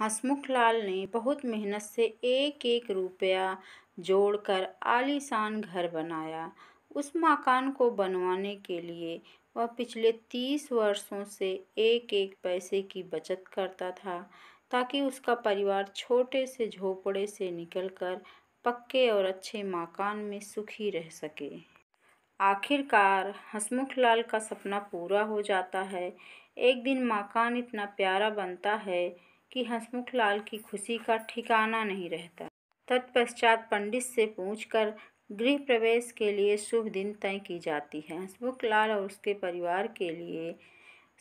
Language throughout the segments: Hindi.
हसमुख लाल ने बहुत मेहनत से एक एक रुपया जोड़कर आलीशान घर बनाया उस मकान को बनवाने के लिए वह पिछले तीस वर्षों से एक एक पैसे की बचत करता था ताकि उसका परिवार छोटे से झोपड़े से निकलकर पक्के और अच्छे मकान में सुखी रह सके आखिरकार लाल का सपना पूरा हो जाता है एक दिन मकान इतना प्यारा बनता है कि हंसमुख लाल की खुशी का ठिकाना नहीं रहता तत्पश्चात पंडित से पूछकर गृह प्रवेश के लिए शुभ दिन तय की जाती है हंसमुख लाल और उसके परिवार के लिए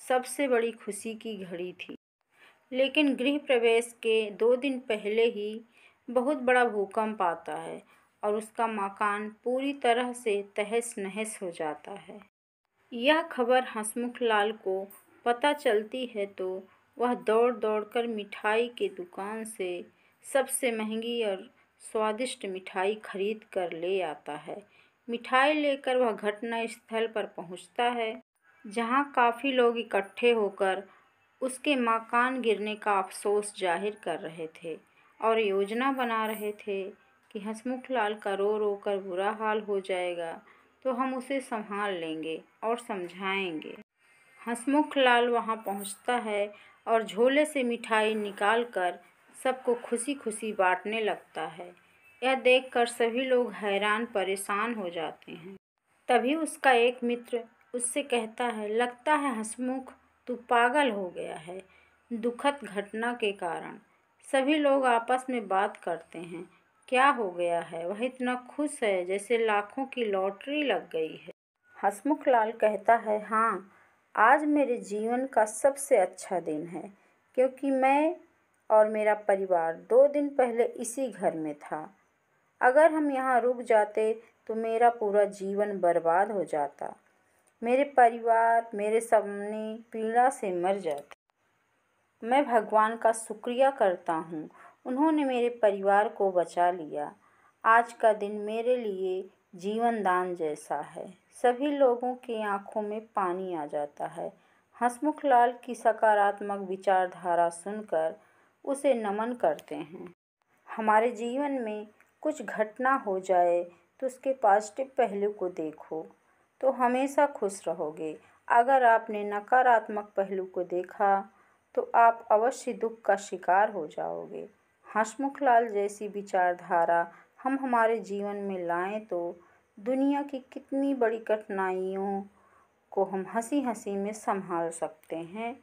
सबसे बड़ी खुशी की घड़ी थी लेकिन गृह प्रवेश के दो दिन पहले ही बहुत बड़ा भूकंप आता है और उसका मकान पूरी तरह से तहस नहस हो जाता है यह खबर हंसमुख लाल को पता चलती है तो वह दौड़ दौड़कर मिठाई के दुकान से सबसे महंगी और स्वादिष्ट मिठाई खरीद कर ले आता है मिठाई लेकर वह घटना स्थल पर पहुंचता है जहां काफ़ी लोग इकट्ठे होकर उसके मकान गिरने का अफसोस जाहिर कर रहे थे और योजना बना रहे थे कि हंसमुख लाल का रो रो कर बुरा हाल हो जाएगा तो हम उसे संभाल लेंगे और समझाएंगे हंसमुख लाल वहाँ पहुँचता है और झोले से मिठाई निकाल कर सबको खुशी खुशी बांटने लगता है यह देखकर सभी लोग हैरान परेशान हो जाते हैं तभी उसका एक मित्र उससे कहता है लगता है हंसमुख तू पागल हो गया है दुखद घटना के कारण सभी लोग आपस में बात करते हैं क्या हो गया है वह इतना खुश है जैसे लाखों की लॉटरी लग गई है हसमुख लाल कहता है हाँ आज मेरे जीवन का सबसे अच्छा दिन है क्योंकि मैं और मेरा परिवार दो दिन पहले इसी घर में था अगर हम यहाँ रुक जाते तो मेरा पूरा जीवन बर्बाद हो जाता मेरे परिवार मेरे सामने पीड़ा से मर जाते मैं भगवान का शुक्रिया करता हूँ उन्होंने मेरे परिवार को बचा लिया आज का दिन मेरे लिए जीवन दान जैसा है सभी लोगों की आंखों में पानी आ जाता है हंसमुख लाल की सकारात्मक विचारधारा सुनकर उसे नमन करते हैं हमारे जीवन में कुछ घटना हो जाए तो उसके पॉजिटिव पहलू को देखो तो हमेशा खुश रहोगे अगर आपने नकारात्मक पहलू को देखा तो आप अवश्य दुख का शिकार हो जाओगे हंसमुख लाल जैसी विचारधारा हम हमारे जीवन में लाएँ तो दुनिया की कितनी बड़ी कठिनाइयों को हम हँसी हँसी में संभाल सकते हैं